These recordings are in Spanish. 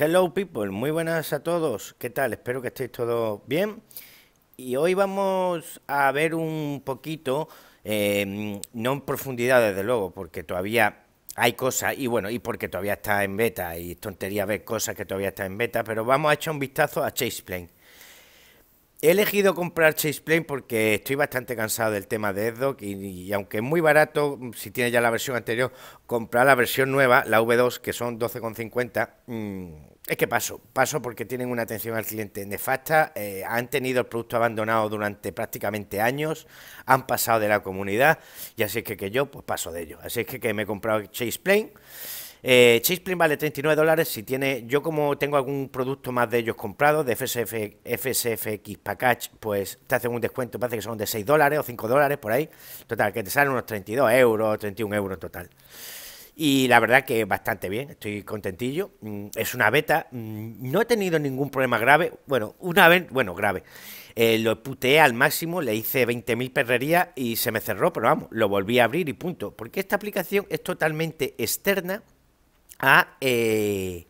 Hello people, muy buenas a todos. ¿Qué tal? Espero que estéis todos bien. Y hoy vamos a ver un poquito, em, no en profundidad desde luego, porque todavía hay cosas, y bueno, y porque todavía está en beta, y tontería ver cosas que todavía está en beta, pero vamos a echar un vistazo a Chase Plane. He elegido comprar Chase Plane porque estoy bastante cansado del tema de Eddock y, aunque es muy barato, si tienes ya la versión anterior, comprar la versión nueva, la V2, que son 12,50, mm, es que paso, paso porque tienen una atención al cliente nefasta, eh, han tenido el producto abandonado durante prácticamente años, han pasado de la comunidad y así es que, que yo pues paso de ello. Así es que, que me he comprado Chaseplane. Eh, vale 39 dólares. Si tiene, yo como tengo algún producto más de ellos comprado, de FSF, FSFX Package, pues te hacen un descuento, parece que son de 6 dólares o 5 dólares por ahí. Total, que te salen unos 32 euros, 31 euros total. Y la verdad que bastante bien, estoy contentillo. Mm, es una beta, mm, no he tenido ningún problema grave. Bueno, una vez, bueno, grave. Eh, lo puteé al máximo, le hice 20.000 perrerías y se me cerró, pero vamos, lo volví a abrir y punto. Porque esta aplicación es totalmente externa eh,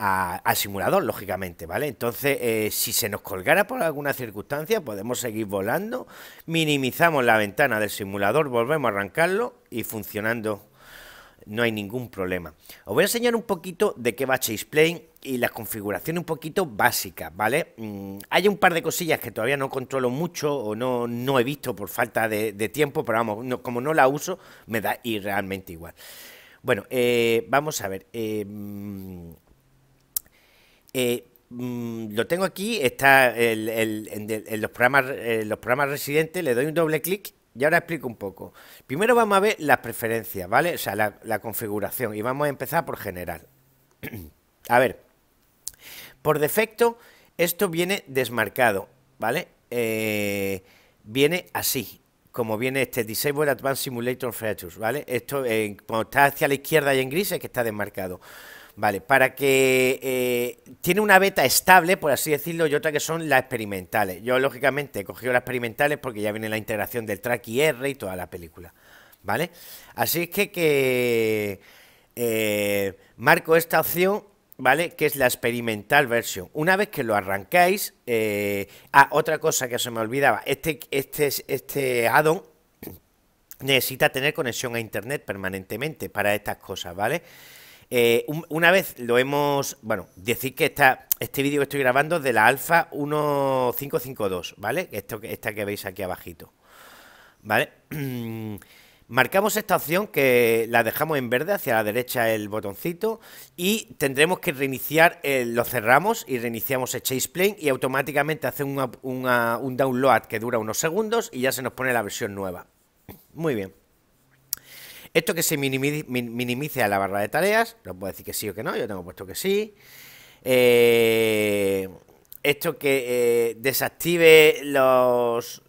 a, al simulador, lógicamente, ¿vale? Entonces, eh, si se nos colgara por alguna circunstancia, podemos seguir volando, minimizamos la ventana del simulador, volvemos a arrancarlo y funcionando no hay ningún problema. Os voy a enseñar un poquito de qué va chase plane y las configuraciones un poquito básicas, ¿vale? Mm, hay un par de cosillas que todavía no controlo mucho o no, no he visto por falta de, tiempo, pero vamos, como no la uso, me da y realmente igual. Bueno, eh, vamos a ver. Eh, mm, eh, mm, lo tengo aquí, está en, los programas, los programas residentes, le doy un doble clic y ahora explico un poco. Primero vamos a ver las preferencias, ¿vale? O sea, la, configuración. Y vamos a empezar por general. a ver, por defecto, esto viene desmarcado, ¿vale? viene así como viene este Disable Advanced Simulator Features, ¿vale? Esto, eh, cuando está hacia la izquierda y en gris es que está desmarcado. Vale, para que eh, tiene una beta estable, por así decirlo, y otra que son las experimentales. Yo, lógicamente, he cogido las experimentales porque ya viene la integración del track IR y toda la película. ¿Vale? Así es que, que eh, marco esta opción ¿vale? Que es la experimental versión. Una vez que lo arrancáis, eh, ah, otra cosa que se me olvidaba, este, este, este add necesita tener conexión a internet permanentemente para estas cosas, ¿vale? Eh, una vez lo hemos, bueno, decir que está... este vídeo que estoy grabando es de la Alfa 1552, ¿vale? Esto, esta que veis aquí abajito, ¿vale? Marcamos esta opción que la dejamos en verde hacia la derecha el botoncito y tendremos que reiniciar, eh, lo cerramos y reiniciamos el Chase Plane y automáticamente hace un download que dura unos segundos y ya se nos pone la versión nueva. Muy bien. Esto que se minimice, a la barra de tareas, no puedo decir que sí o que no, yo tengo puesto que sí. Eh, esto que eh, desactive los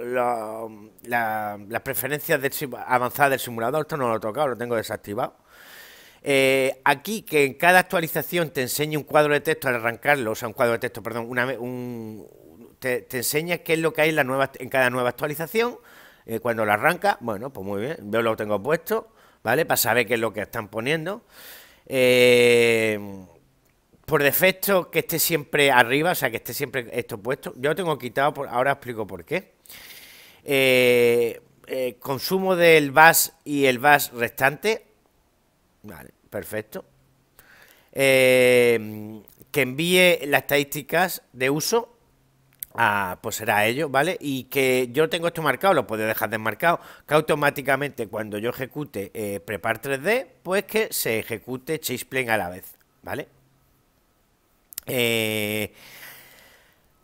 las preferencias de, avanzadas del simulador, esto no lo he tocado, lo tengo desactivado. Eh, aquí que en cada actualización te enseñe un cuadro de texto al arrancarlo, o sea, un cuadro de texto, perdón, una, un, te, te, enseña qué es lo que hay en, la en cada nueva actualización. Eh, cuando lo arranca, bueno, pues muy bien, veo lo tengo puesto, ¿vale? Para saber qué es lo que están poniendo. Eh, por defecto, que esté siempre arriba, o sea, que esté siempre esto puesto. Yo lo tengo quitado, por, ahora explico por qué. Eh, eh, consumo del VAS y el VAS restante. Vale, perfecto. Eh, que envíe las estadísticas de uso. A, ah, pues será ello, ¿vale? Y que yo tengo esto marcado, lo puedo dejar desmarcado, que automáticamente cuando yo ejecute Prepar 3D, pues que se ejecute Plane a la vez, ¿vale?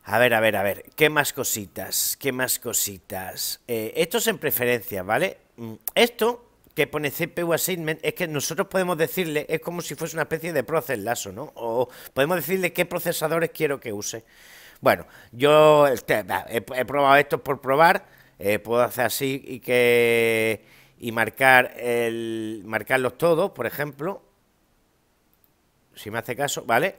A ver, a ver, a ver. ¿Qué más cositas? ¿Qué más cositas? Eh, esto es en preferencia, ¿vale? Mm, esto que pone CPU assignment es que nosotros podemos decirle, es como si fuese una especie de proceso, ¿no? O podemos decirle qué procesadores quiero que use. Bueno, yo he, probado esto por probar. Eh, puedo hacer así y que y marcar el marcarlos todos, por ejemplo. Si me hace caso, ¿vale?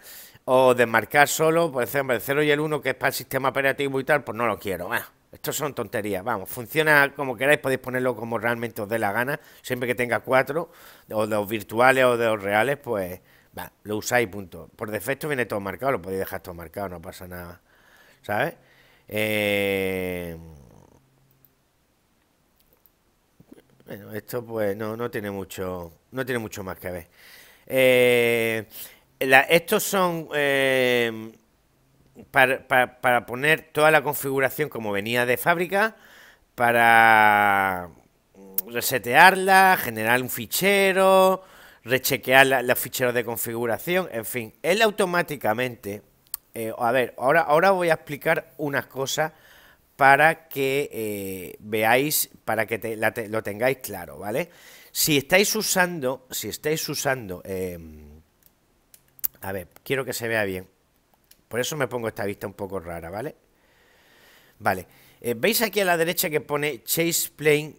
o desmarcar solo, por ejemplo, el 0 y el 1 que es para el sistema operativo y tal, pues no lo quiero. Bueno, estos son tonterías, vamos, funciona como queráis, podéis ponerlo como realmente os dé la gana, siempre que tenga 4, o de los virtuales o de los reales, pues lo usáis, punto. Por defecto viene todo marcado, lo podéis dejar todo marcado, no pasa nada, ¿sabes? Eh, bueno, esto pues no, no tiene mucho, no tiene mucho más que ver. Eh estos son eh, para, poner toda la configuración como venía de fábrica, para resetearla, generar un fichero, rechequear los ficheros de configuración, en fin, él automáticamente... Eh, a ver, ahora, ahora voy a explicar unas cosas para que eh, veáis, para que lo tengáis claro, ¿vale? Si estáis usando, si estáis usando... A ver, quiero que se vea bien. Por eso me pongo esta vista un poco rara, ¿vale? Vale. Eh, ¿Veis aquí a la derecha que pone Chase Plane?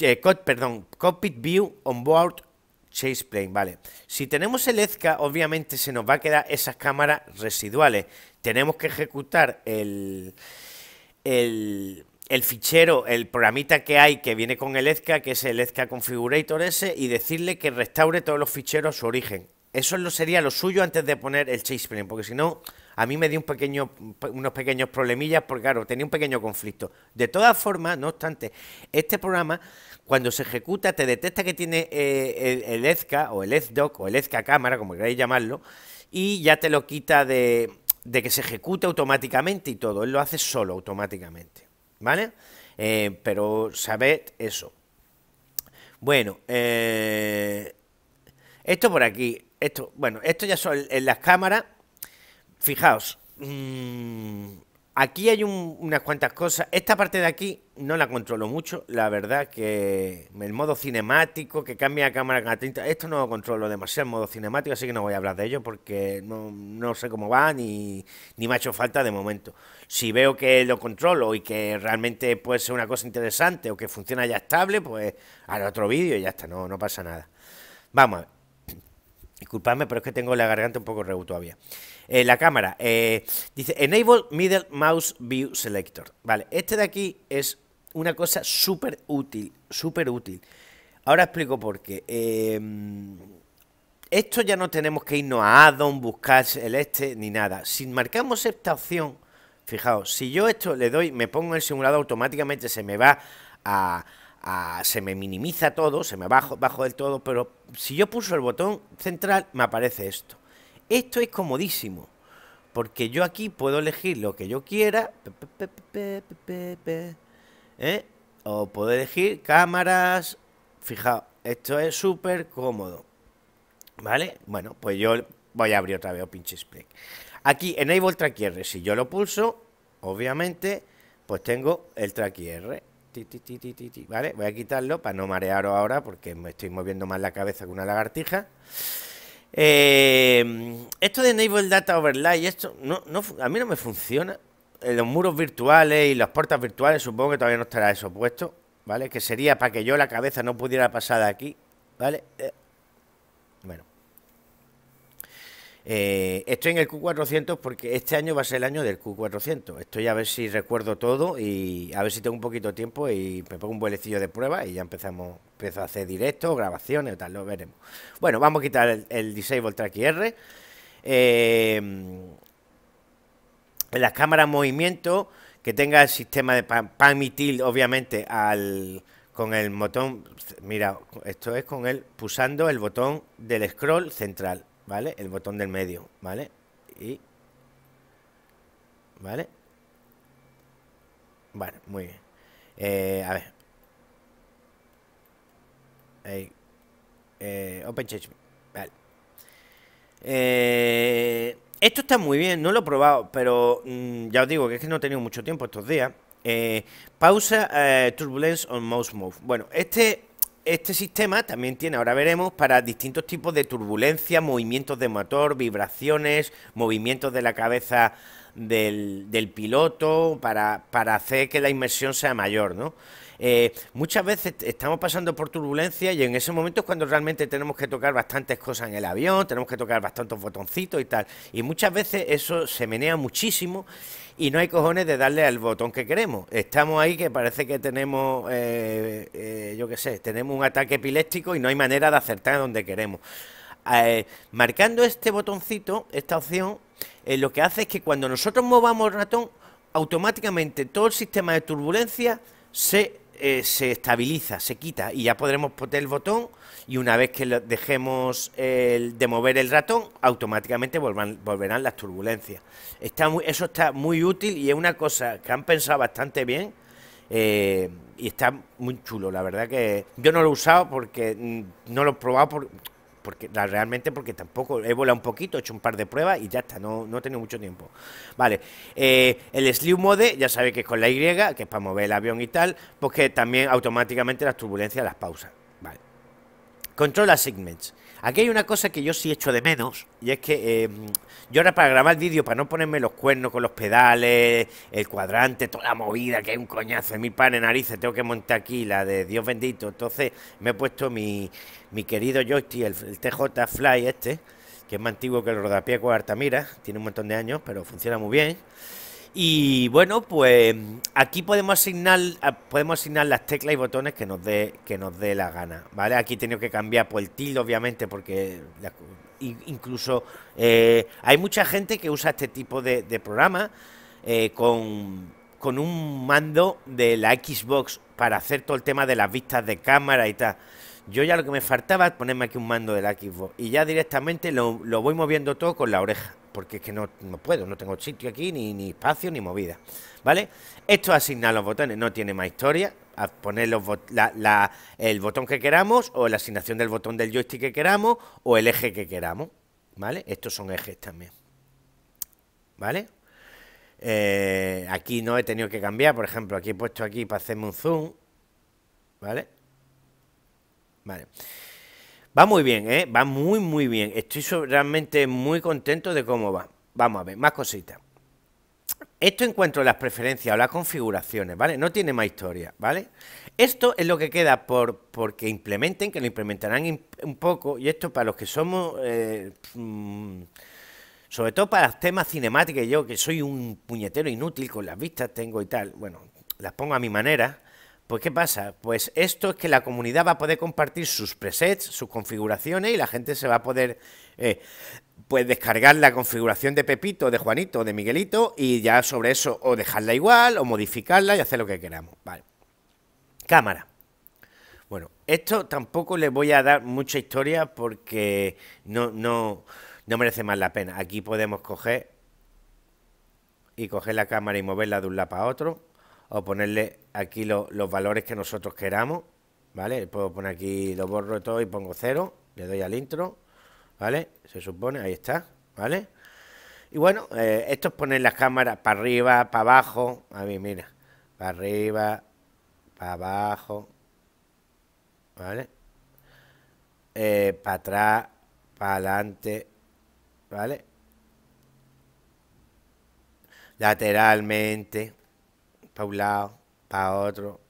Eh, perdón, Cockpit View on Board Chase Plane, vale. Si tenemos el EZCA, obviamente se nos va a quedar esas cámaras residuales. Tenemos que ejecutar el, el, el fichero, el programita que hay que viene con el EZCA, que es el EZCA Configurator S, y decirle que restaure todos los ficheros a su origen. Eso sería lo suyo antes de poner el chase porque si no, a mí me dio un pequeño, unos pequeños problemillas, porque claro, tenía un pequeño conflicto. De todas formas, no obstante, este programa, cuando se ejecuta, te detecta que tiene eh, el, el, o el EZDoc o el EZCA cámara, como queráis llamarlo, y ya te lo quita de, que se ejecute automáticamente y todo. Él lo hace solo automáticamente, ¿vale? Eh, pero sabed eso. Bueno, eh, esto por aquí. Esto, bueno, esto ya son en las cámaras. Fijaos. Mm, aquí hay unas cuantas cosas. Esta parte de aquí no la controlo mucho. La verdad que el modo cinemático, que cambia cámara con 30. Esto no lo controlo demasiado, el modo cinemático, así que no voy a hablar de ello porque no, sé cómo va ni, ni me ha hecho falta de momento. Si veo que lo controlo y que realmente puede ser una cosa interesante o que funciona ya estable, pues haré otro vídeo y ya está, no, no pasa nada. Vamos a ver. Disculpadme, pero es que tengo la garganta un poco reú todavía. Eh, la cámara. Eh, dice Enable Middle Mouse View Selector. Vale, este de aquí es una cosa súper útil, súper útil. Ahora explico por qué. Em, esto ya no tenemos que irnos a addon, buscar el este, ni nada. Si marcamos esta opción, fijaos, si yo esto le doy, me pongo en el simulador, automáticamente se me va a se me minimiza todo, se me bajo, bajo del todo, pero si yo pulso el botón central me aparece esto. Esto es comodísimo, porque yo aquí puedo elegir lo que yo quiera. ¿eh? O puedo elegir cámaras. Fijaos, esto es súper cómodo. ¿Vale? Bueno, pues yo voy a abrir otra vez oh, pinche Split. Aquí, Enable Track R, si yo lo pulso, obviamente, pues tengo el Track R. ¿Vale? Voy a quitarlo para no marearos ahora porque me estoy moviendo más la cabeza que una lagartija. Eh, esto de Enable Data Overlay, esto no, a mí no me funciona. Eh, los muros virtuales y las puertas virtuales supongo que todavía no estará eso puesto, ¿vale? Que sería para que yo la cabeza no pudiera pasar de aquí, ¿vale? Eh, Eh, estoy en el Q400 porque este año va a ser el año del Q400. Estoy a ver si recuerdo todo y a ver si tengo un poquito de tiempo y me pongo un vuelecillo de prueba y ya empezamos empiezo a hacer directos, grabaciones tal, lo veremos. Bueno, vamos a quitar el, Disable Track IR. Eh, las cámaras movimiento, que tenga el sistema de pan, tilt, obviamente, al, con el botón, mira, esto es con el, pulsando el botón del scroll central. ¿vale? El botón del medio, ¿vale? Y... ¿Vale? Vale, muy bien. Eh, a ver. Ahí. Eh, open change. Vale. Eh, esto está muy bien, no lo he probado, pero mm, ya os digo que es que no he tenido mucho tiempo estos días. pausa Turbulence on Mouse Move. Bueno, este este sistema también tiene, ahora veremos, para distintos tipos de turbulencia, movimientos de motor, vibraciones, movimientos de la cabeza del, piloto, para, para, hacer que la inmersión sea mayor, ¿no? Eh, muchas veces estamos pasando por turbulencia y en ese momento es cuando realmente tenemos que tocar bastantes cosas en el avión, tenemos que tocar bastantes botoncitos y tal. Y muchas veces eso se menea muchísimo y no hay cojones de darle al botón que queremos. Estamos ahí que parece que tenemos, eh, eh, yo qué sé, tenemos un ataque epiléptico y no hay manera de acertar donde queremos. marcando este botoncito, esta opción, eh, lo que hace es que cuando nosotros movamos el ratón, automáticamente todo el sistema de turbulencia se eh, se estabiliza, se quita y ya podremos poner el botón y una vez que dejemos de mover el ratón, automáticamente volverán las turbulencias. Está eso está muy útil y es una cosa que han pensado bastante bien eh, y está muy chulo, la verdad que yo no lo he usado porque mm, no lo he probado por, porque realmente porque tampoco he volado un poquito, he hecho un par de pruebas y ya está, no, no he tenido mucho tiempo. Vale, eh, el slew mode ya sabéis que es con la Y, que es para mover el avión y tal, porque también automáticamente las turbulencias las pausa. Vale. Control assignments. Aquí hay una cosa que yo sí echo de menos, y es que eh, yo ahora para grabar vídeo, para no ponerme los cuernos con los pedales, el cuadrante, toda la movida, que es un coñazo en mi pan en narices, tengo que montar aquí la de Dios bendito. Entonces me he puesto mi, querido joystick, el, TJ Fly este, que es más antiguo que el rodapié con Artamira, tiene un montón de años, pero funciona muy bien. Y bueno, pues aquí podemos asignar, podemos asignar las teclas y botones que nos dé, que nos dé la gana, ¿vale? Aquí he tenido que cambiar por el tilde, obviamente, porque incluso eh, hay mucha gente que usa este tipo de, programa eh, con, con un mando de la Xbox para hacer todo el tema de las vistas de cámara y tal. Yo ya lo que me faltaba es ponerme aquí un mando del Xbox y ya directamente lo, voy moviendo todo con la oreja, porque es que no, puedo, no tengo sitio aquí, ni, espacio, ni movida, ¿vale? Esto asignar los botones no tiene más historia, poner los el botón que queramos o la asignación del botón del joystick que queramos o el eje que queramos, ¿vale? Estos son ejes también, ¿vale? Eh, aquí no he tenido que cambiar, por ejemplo, aquí he puesto aquí para hacerme un zoom, ¿vale? Vale. Va muy bien, ¿eh? Va muy, muy bien. Estoy realmente muy contento de cómo va. Vamos a ver, más cositas. Esto encuentro las preferencias o las configuraciones, ¿vale? No tiene más historia, ¿vale? Esto es lo que queda por porque implementen, que lo implementarán un poco, y esto para los que somos, eh, mm, sobre todo para los temas cinemáticos, yo que soy un puñetero inútil con las vistas tengo y tal, bueno, las pongo a mi manera, pues ¿qué pasa? Pues esto es que la comunidad va a poder compartir sus presets, sus configuraciones y la gente se va a poder eh, pues descargar la configuración de Pepito, de Juanito, de Miguelito y ya sobre eso o dejarla igual o modificarla y hacer lo que queramos. Cámara. Bueno, esto tampoco le voy a dar mucha historia porque no, no merece más la pena. Aquí podemos coger y coger la cámara y moverla de un lado para otro o ponerle aquí los valores que nosotros queramos, ¿vale? Puedo poner aquí, lo borro todo y pongo cero, le doy al intro, ¿vale? Se supone, ahí está, ¿vale? Y bueno, eh, esto es poner las cámaras para arriba, para abajo, a mí mira, para arriba, para abajo, ¿vale? Eh, para atrás, para adelante, ¿vale? Lateralmente, para un lado, para otro.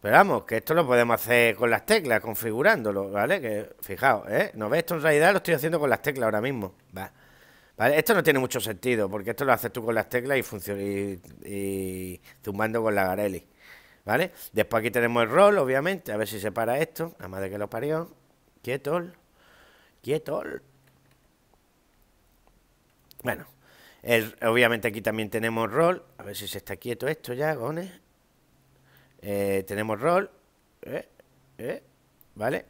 Pero vamos, que esto lo podemos hacer con las teclas, configurándolo, ¿vale? Que fijaos, ¿eh? ¿No ves? Esto en realidad lo estoy haciendo con las teclas ahora mismo. Va. ¿Vale? Esto no tiene mucho sentido, porque esto lo haces tú con las teclas y, funciona y, zumbando con la Garelli. ¿Vale? Después aquí tenemos el rol, obviamente. A ver si se para esto. nada más de que lo parió. Quieto. Quieto. Bueno, obviamente aquí también tenemos rol. A ver si se está quieto esto ya, gones... Eh, tenemos rol. Eh, eh, ¿Vale?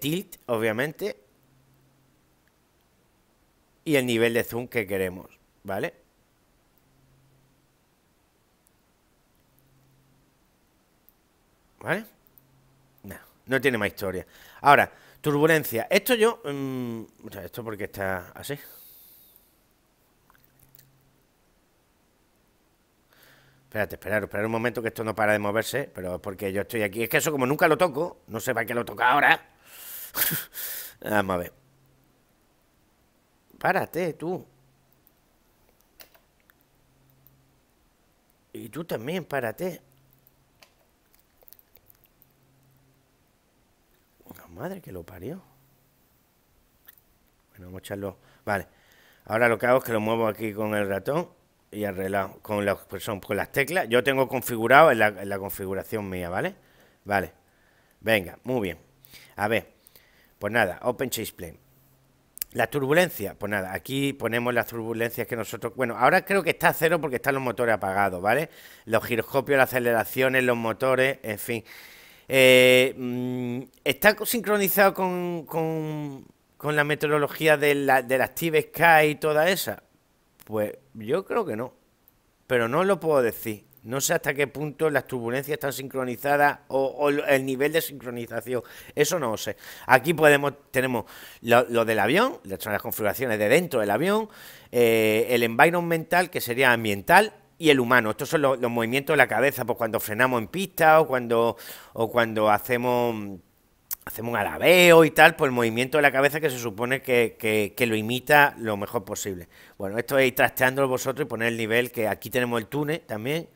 tilt, obviamente. Y el nivel de zoom que queremos, ¿vale? ¿Vale? No, no tiene más historia. Ahora, Turbulencia. Esto yo... Mm, esto porque está así. Espérate, esperar, esperar un momento que esto no para de moverse, pero porque yo estoy aquí. Es que eso como nunca lo toco, no sé para qué lo toca ahora. Vamos a ver. Párate, tú. Y tú también, párate. madre que lo parió. Bueno, vamos a echarlo. Vale. Ahora lo que hago es que lo muevo aquí con el ratón y arreglado con, pues con las teclas. Yo tengo configurado en la, configuración mía, ¿vale? Vale. Venga, muy bien. A ver. Pues nada, Open Chase Plane. la turbulencias, pues nada, aquí ponemos las turbulencias que nosotros... Bueno, ahora creo que está a cero porque están los motores apagados, ¿vale? Los giroscopios, las aceleraciones, los motores, en fin. Eh, mm, ¿Está sincronizado con, con, la meteorología de la, del Active Sky y toda esa? Pues yo creo que no. Pero no lo puedo decir. No sé hasta qué punto las turbulencias están sincronizadas o, el nivel de sincronización. Eso no lo sé. Aquí podemos, tenemos lo, del avión, las configuraciones de dentro del avión, eh, el environmental, que sería ambiental, y el humano. Estos son los, movimientos de la cabeza, pues cuando frenamos en pista o cuando, o cuando hacemos, hacemos un alabeo y tal, pues el movimiento de la cabeza que se supone que, que, lo imita lo mejor posible. Bueno, esto es ir trasteándolo vosotros y poner el nivel que aquí tenemos el túnel también.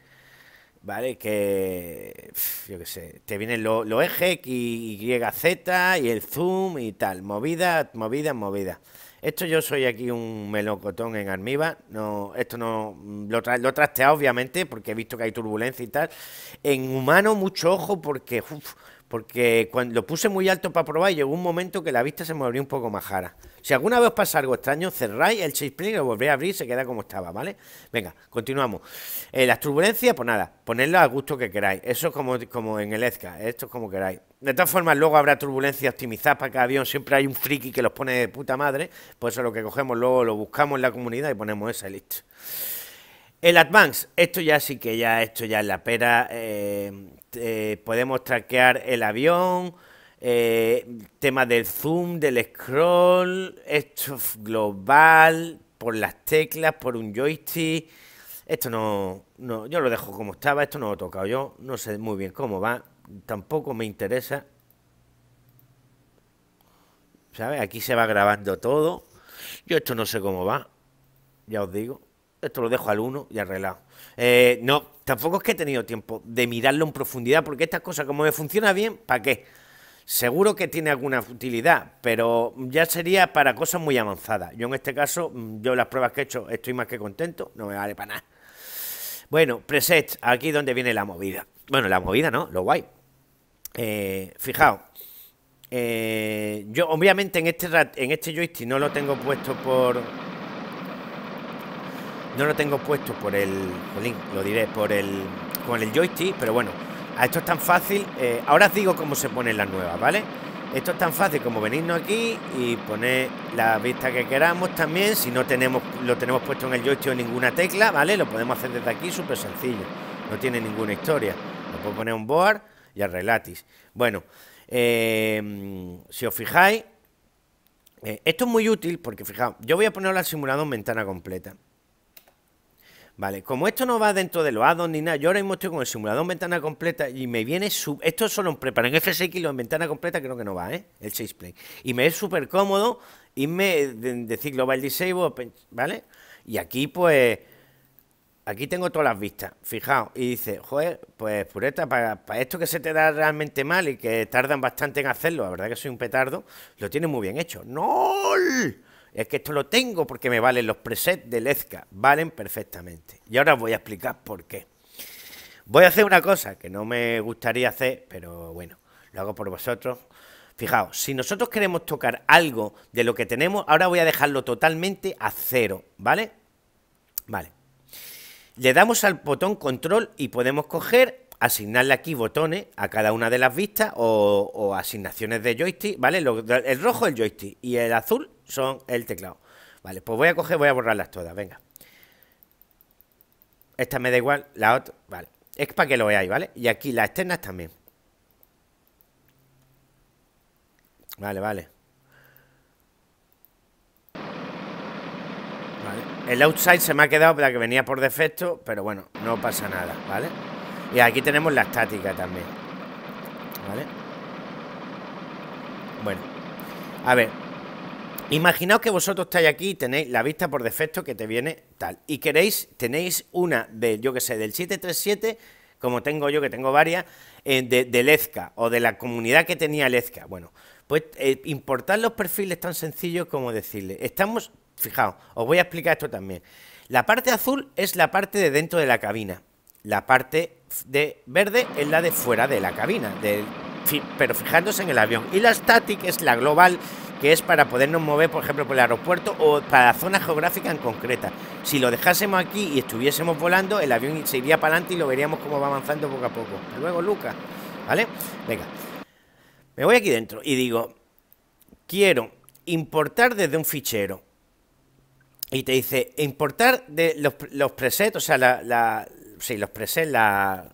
¿vale? Que, yo qué sé, te vienen los ejes, Y, Y, Z y el zoom y tal, movida, movida, movida. Esto yo soy aquí un melocotón en Armiva. No, esto no mm, lo, tra lo obviamente porque he visto que hay turbulencia y tal. En humano mucho ojo porque porque cuando lo puse muy alto para probar llegó un momento que la vista se me abrió un poco más jara. Si alguna vez os pasa algo extraño, cerráis el chip y lo volvéis a abrir se queda como estaba, ¿vale? Venga, continuamos. Eh, las turbulencias, pues nada, ponedlas al gusto que queráis. Eso es como, como en el EZCA, esto es como queráis. De todas formas, luego habrá turbulencias optimizadas para cada avión. Siempre hay un friki que los pone de puta madre. Pues eso lo que cogemos, luego lo buscamos en la comunidad y ponemos esa y listo. El Advance, esto ya sí que ya, esto ya es la pera. Eh, podemos traquear el avión, eh, tema del zoom, del scroll, esto global, por las teclas, por un joystick. Esto no, no, yo lo dejo como estaba, esto no lo he tocado yo, no sé muy bien cómo va, tampoco me interesa. ¿Sabes? Aquí se va grabando todo. Yo esto no sé cómo va, ya os digo esto lo dejo al uno y arreglado. Eh, no, tampoco es que he tenido tiempo de mirarlo en profundidad, porque estas cosas, como me funciona bien, ¿para qué? Seguro que tiene alguna utilidad, pero ya sería para cosas muy avanzadas. Yo en este caso, mm, yo las pruebas que he hecho estoy más que contento, no me vale para nada. Bueno, preset aquí donde viene la movida. Bueno, la movida, ¿no? Lo guay. Eh, fijaos, eh, yo obviamente en este, en este joystick no lo tengo puesto por no lo tengo puesto por el. lo diré, por el. con el joystick, pero bueno. A esto es tan fácil. Eh, ahora os digo cómo se ponen las nuevas, ¿vale? Esto es tan fácil como venirnos aquí y poner la vista que queramos también. Si no tenemos, lo tenemos puesto en el joystick o ninguna tecla, ¿vale? Lo podemos hacer desde aquí, súper sencillo. No tiene ninguna historia. Lo puedo poner un board y arreglatis. Bueno, em, si os fijáis, eh, esto es muy útil porque, fijaos, yo voy a ponerlo al simulador en ventana completa. Vale, como esto no va dentro de los addons ni nada, yo ahora mismo estoy con el simulador en ventana completa y me viene su... Esto solo en prepara en FSX lo en ventana completa creo que no va, ¿eh? El 6 play. Y me es súper cómodo irme de, decir Global Disable, ¿vale? Y aquí pues... Aquí tengo todas las vistas, fijaos. Y dice, joder, pues pureta, para, esto que se te da realmente mal y que tardan bastante en hacerlo, la verdad que soy un petardo, lo tiene muy bien hecho. ¡No! Es que esto lo tengo porque me valen los presets de Lezca, valen perfectamente. Y ahora os voy a explicar por qué. Voy a hacer una cosa que no me gustaría hacer, pero bueno, lo hago por vosotros. Fijaos, si nosotros queremos tocar algo de lo que tenemos, ahora voy a dejarlo totalmente a cero, ¿vale? Vale. Le damos al botón control y podemos coger, asignarle aquí botones a cada una de las vistas o, asignaciones de joystick, ¿vale? el rojo el joystick y el azul son el teclado. Vale, pues voy a coger, voy a borrarlas todas, venga. Esta me da igual, la otra, vale. Es para que lo veáis, ¿vale? Y aquí las externas también. Vale, vale. Vale. El outside se me ha quedado para que venía por defecto, pero bueno, no pasa nada, ¿vale? Y aquí tenemos la estática también. ¿Vale? Bueno. A ver, Imaginaos que vosotros estáis aquí y tenéis la vista por defecto que te viene tal. Y queréis, tenéis una de, yo que sé, del 737, como tengo yo, que tengo varias, eh, de, Lezca o de la comunidad que tenía Lezca. Bueno, pues eh, importar los perfiles tan sencillos como decirle. Estamos, fijaos, os voy a explicar esto también. La parte azul es la parte de dentro de la cabina. La parte de verde es la de fuera de la cabina, pero fijándose en el avión. Y la static es la global que es para podernos mover, por ejemplo, por el aeropuerto o para la zona geográfica en concreta. Si lo dejásemos aquí y estuviésemos volando, el avión se iría para adelante y lo veríamos cómo va avanzando poco a poco. Luego, Lucas, ¿vale? Venga, me voy aquí dentro y digo, quiero importar desde un fichero. Y te dice, importar de los, los presets, o sea, la, la sí, los presets, la,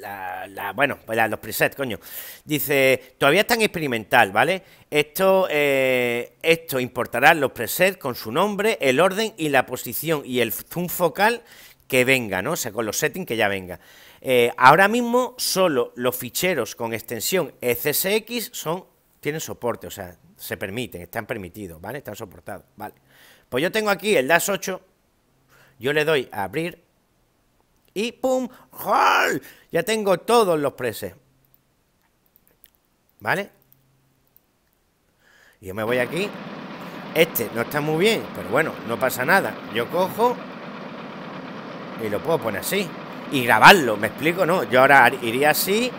la, bueno, pues los presets, coño. Dice, todavía es tan experimental, ¿vale? Esto, eh, esto importará los presets con su nombre, el orden y la posición y el zoom focal que venga, ¿no? O sea, con los settings que ya venga. Eh, ahora mismo solo los ficheros con extensión e .ssx son, tienen soporte, o sea, se permiten, están permitidos, ¿vale? Están soportados, ¿vale? Pues yo tengo aquí el DAS 8, yo le doy a abrir y ¡pum! ¡Jol! Ya tengo todos los preses, ¿Vale? Yo me voy aquí. Este no está muy bien, pero bueno, no pasa nada. Yo cojo y lo puedo poner así. Y grabarlo, ¿me explico? No, yo ahora iría así.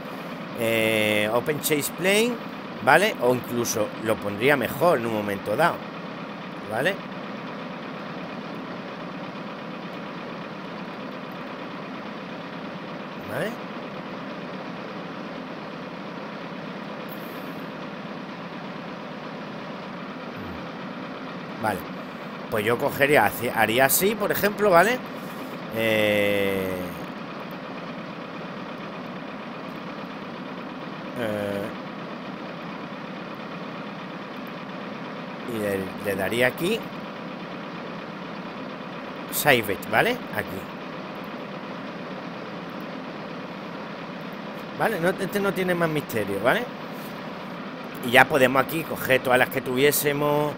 Eh, open Chase Plane, ¿vale? O incluso lo pondría mejor en un momento dado. ¿Vale? ¿eh? Mm. Vale. Pues yo cogería, haría así, por ejemplo, ¿vale? Eh... eh y le, le daría aquí Save it, ¿vale? Aquí ¿vale? No, este no tiene más misterio, ¿vale? Y ya podemos aquí coger todas las que tuviésemos,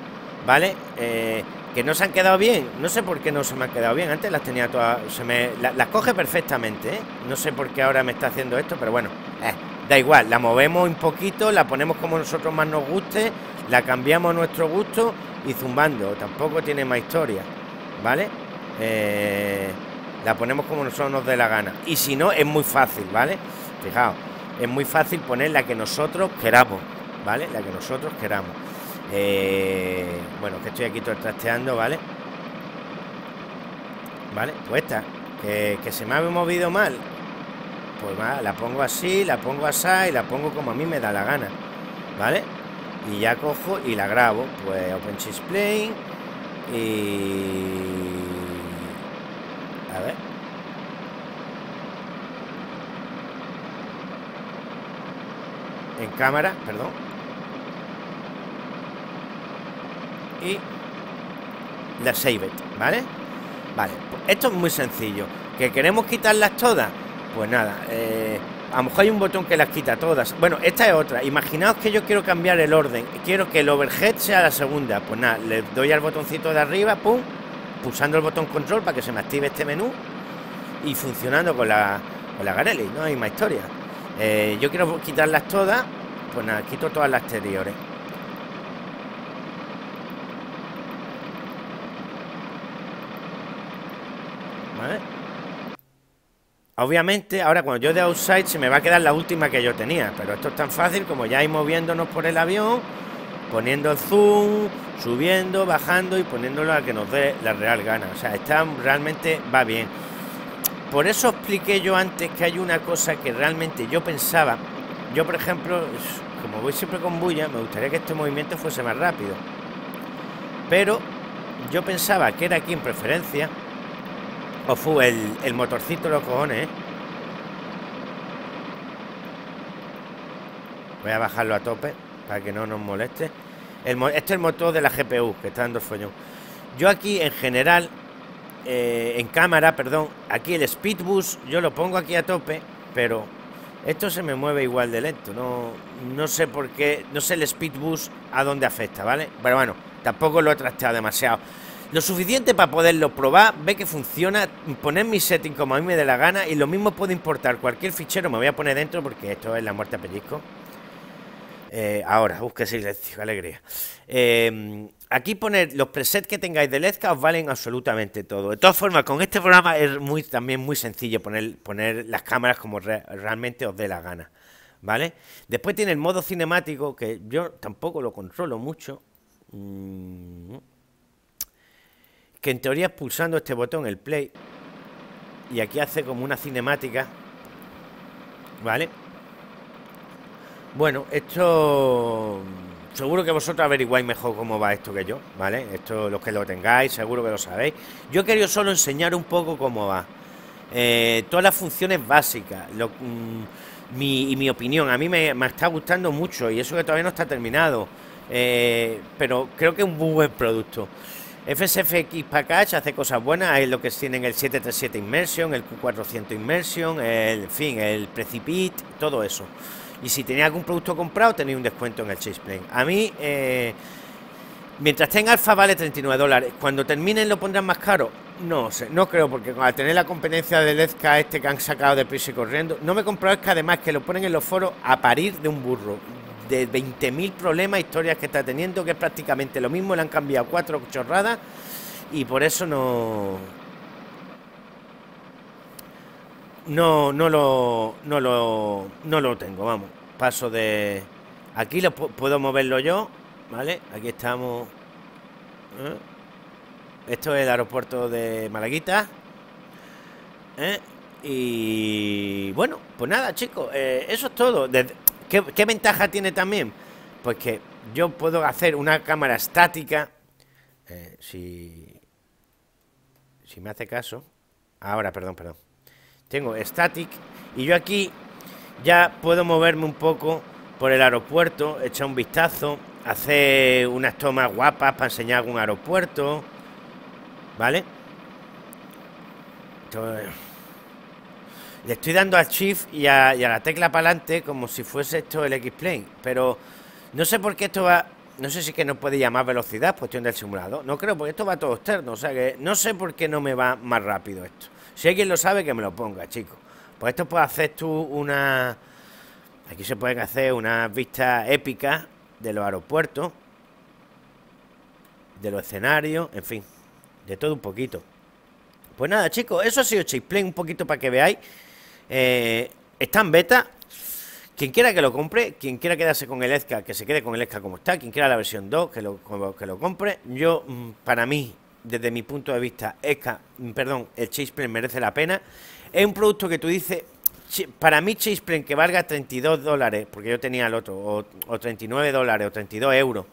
¿vale? Eh, que no se han quedado bien, no sé por qué no se me han quedado bien, antes las tenía todas, se me, las coge perfectamente, ¿eh? No sé por qué ahora me está haciendo esto, pero bueno, eh, da igual, la movemos un poquito, la ponemos como nosotros más nos guste, la cambiamos a nuestro gusto y zumbando, tampoco tiene más historia, ¿vale? Eh, la ponemos como nosotros nos dé la gana. Y si no, es muy fácil, ¿vale? Fijaos, es muy fácil poner la que nosotros queramos, ¿vale? La que nosotros queramos. Eh, bueno, que estoy aquí todo el trasteando, ¿vale? ¿Vale? Pues esta, que, se me ha movido mal. Pues la pongo así, la pongo así y la pongo como a mí me da la gana, ¿vale? Y ya cojo y la grabo. Pues Open Play y... A ver. en cámara, perdón. Y la save it, ¿vale? Vale, pues esto es muy sencillo. ¿Que queremos quitarlas todas? Pues nada, eh, a lo mejor hay un botón que las quita todas. Bueno, esta es otra. Imaginaos que yo quiero cambiar el orden. Quiero que el overhead sea la segunda. Pues nada, le doy al botoncito de arriba, pum, pulsando el botón control para que se me active este menú y funcionando con la, con la Garelli. No hay más historia. Eh, yo quiero quitarlas todas. Pues nada, quito todas las exteriores. Obviamente, ahora cuando yo de outside se me va a quedar la última que yo tenía. Pero esto es tan fácil como ya ir moviéndonos por el avión, poniendo el zoom, subiendo, bajando y poniéndolo a que nos dé la real gana. O sea, está realmente va bien. Por eso expliqué yo antes que hay una cosa que realmente yo pensaba. Yo, por ejemplo, como voy siempre con bulla, me gustaría que este movimiento fuese más rápido. Pero yo pensaba que era aquí en preferencia. O fue el, motorcito de los cojones, ¿eh? Voy a bajarlo a tope para que no nos moleste. este es el motor de la GPU, que está dando el Yo aquí, en general, eh, en cámara, perdón, aquí el speed boost yo lo pongo aquí a tope, pero esto se me mueve igual de lento, no, no sé por qué, no sé el speed boost a dónde afecta, ¿vale? Pero bueno, tampoco lo he trasteado demasiado. Lo suficiente para poderlo probar, Ve que funciona, poner mi setting como a mí me dé la gana y lo mismo puedo importar cualquier fichero, me voy a poner dentro porque esto es la muerte a pellizco. Eh, ahora, busque silencio, alegría. Em, aquí poner los presets que tengáis de Lezca os valen absolutamente todo. De todas formas, con este programa es muy, también muy sencillo poner, las cámaras como realmente os dé la gana. ¿Vale? Después tiene el modo cinemático, que yo tampoco lo controlo mucho. Mm, que en teoría es pulsando este botón, el play. Y aquí hace como una cinemática. ¿Vale? Bueno, esto seguro que vosotros averiguáis mejor cómo va esto que yo, ¿vale? Esto los que lo tengáis, seguro que lo sabéis. Yo quería solo enseñar un poco cómo va. Eh, todas las funciones básicas, mm, mi, y mi opinión, a mí me, está gustando mucho y eso que todavía no está terminado, eh, pero creo que es un buen producto. FSFX Package hace cosas buenas, es lo que tienen el 737 Immersion, el Q400 Immersion, el, en fin, el Precipit, todo eso. Y si tenéis algún producto comprado, tenéis un descuento en el Chase A mí, eh, mientras tenga en alfa, vale 39 dólares. Cuando terminen, lo pondrán más caro. No sé, no creo, porque al tener la competencia de lezca este que han sacado de prisa y corriendo, no me he comprado que además que lo ponen en los foros a parir de un burro de 20.000 problemas, historias que está teniendo, que es prácticamente lo mismo, le han cambiado cuatro chorradas y por eso no, No, no lo, no no lo tengo, vamos. Paso de... Aquí lo puedo moverlo yo, ¿vale? Aquí estamos... ¿eh? Esto es el aeropuerto de Malaguita. ¿eh? Y bueno, pues nada, chicos, eh, eso es todo. ¿Qué, ventaja tiene también? Pues que yo puedo hacer una cámara estática. si, si me hace caso. Ahora, perdón, perdón. Tengo static y yo aquí ya puedo moverme un poco por el aeropuerto, echar un vistazo, hacer unas tomas guapas para enseñar un aeropuerto, ¿vale? le estoy dando al Shift y a, la tecla para adelante como si fuese esto el X-Plane, pero no sé por qué esto va... No sé si que no puede llamar velocidad, cuestión del simulador. No creo, porque esto va todo externo, o sea que no sé por qué no me va más rápido esto. Si alguien lo sabe, que me lo ponga, chicos. Pues esto puede hacer tú una... Aquí se pueden hacer unas vistas épicas de los aeropuertos, de los escenarios, en fin, de todo un poquito. Pues nada, chicos, eso ha sido Play un poquito para que veáis. Eh, está en beta. Quien quiera que lo compre, quien quiera quedarse con el ESCA, que se quede con el ESCA como está, quien quiera la versión 2, que que lo compre. Yo, mm, para mí, desde mi punto de vista, mm, perdón, el Chase merece la pena. Es un producto que tú dices, para mí Chase que valga 32 dólares, porque yo tenía el otro, o, 39 dólares, o 32 euros,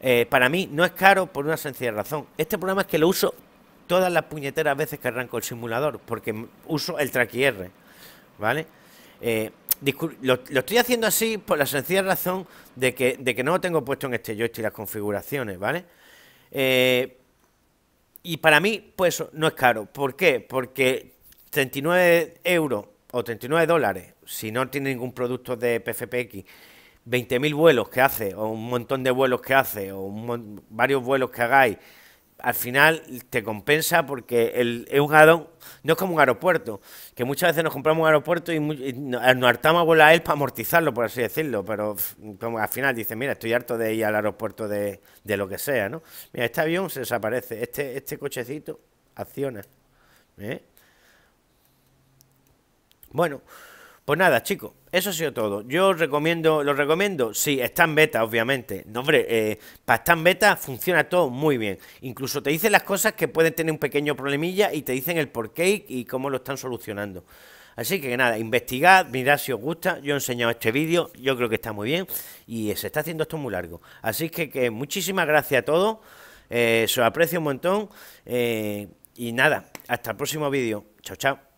eh, para mí no es caro por una sencilla razón. Este programa es que lo uso todas las puñeteras veces que arranco el simulador, porque uso el Track ¿vale? Eh, lo, estoy haciendo así por la sencilla razón de que, de que no lo tengo puesto en este joystick las configuraciones, ¿vale? Eh, y para mí, pues no es caro. ¿Por qué? Porque 39 euros o 39 dólares, si no tiene ningún producto de PFPX, 20.000 vuelos que hace, o un montón de vuelos que hace, o varios vuelos que hagáis, al final te compensa porque el, es un addon, no es como un aeropuerto, que muchas veces nos compramos un aeropuerto y, eh, nos hartamos a volar él para amortizarlo, por así decirlo, pero como al final dice mira, estoy harto de ir al aeropuerto de, de, lo que sea, ¿no? Mira, este avión se desaparece, este, este cochecito acciona. ¿eh? Bueno, pues nada, chicos. Eso ha sido todo. Yo recomiendo, lo recomiendo. Sí, está en beta, obviamente. No, hombre, eh, para estar en beta funciona todo muy bien. Incluso te dicen las cosas que pueden tener un pequeño problemilla y te dicen el por qué y cómo lo están solucionando. Así que nada, investigad, mirad si os gusta. Yo he enseñado este vídeo, yo creo que está muy bien y se está haciendo esto muy largo. Así que, muchísimas gracias a todos, eh, se os aprecio un montón eh, y nada, hasta el próximo vídeo. Chao, chao.